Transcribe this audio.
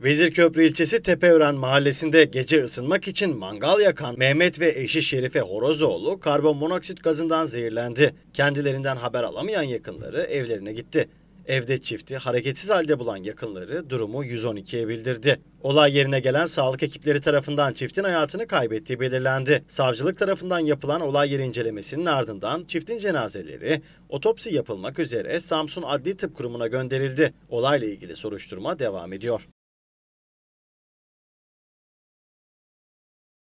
Vezirköprü ilçesi Tepeören mahallesinde gece ısınmak için mangal yakan Mehmet ve eşi Şerife Horozoğlu karbon monoksit gazından zehirlendi. Kendilerinden haber alamayan yakınları evlerine gitti. Evde çifti hareketsiz halde bulan yakınları durumu 112'ye bildirdi. Olay yerine gelen sağlık ekipleri tarafından çiftin hayatını kaybettiği belirlendi. Savcılık tarafından yapılan olay yeri incelemesinin ardından çiftin cenazeleri otopsi yapılmak üzere Samsun Adli Tıp Kurumu'na gönderildi. Olayla ilgili soruşturma devam ediyor.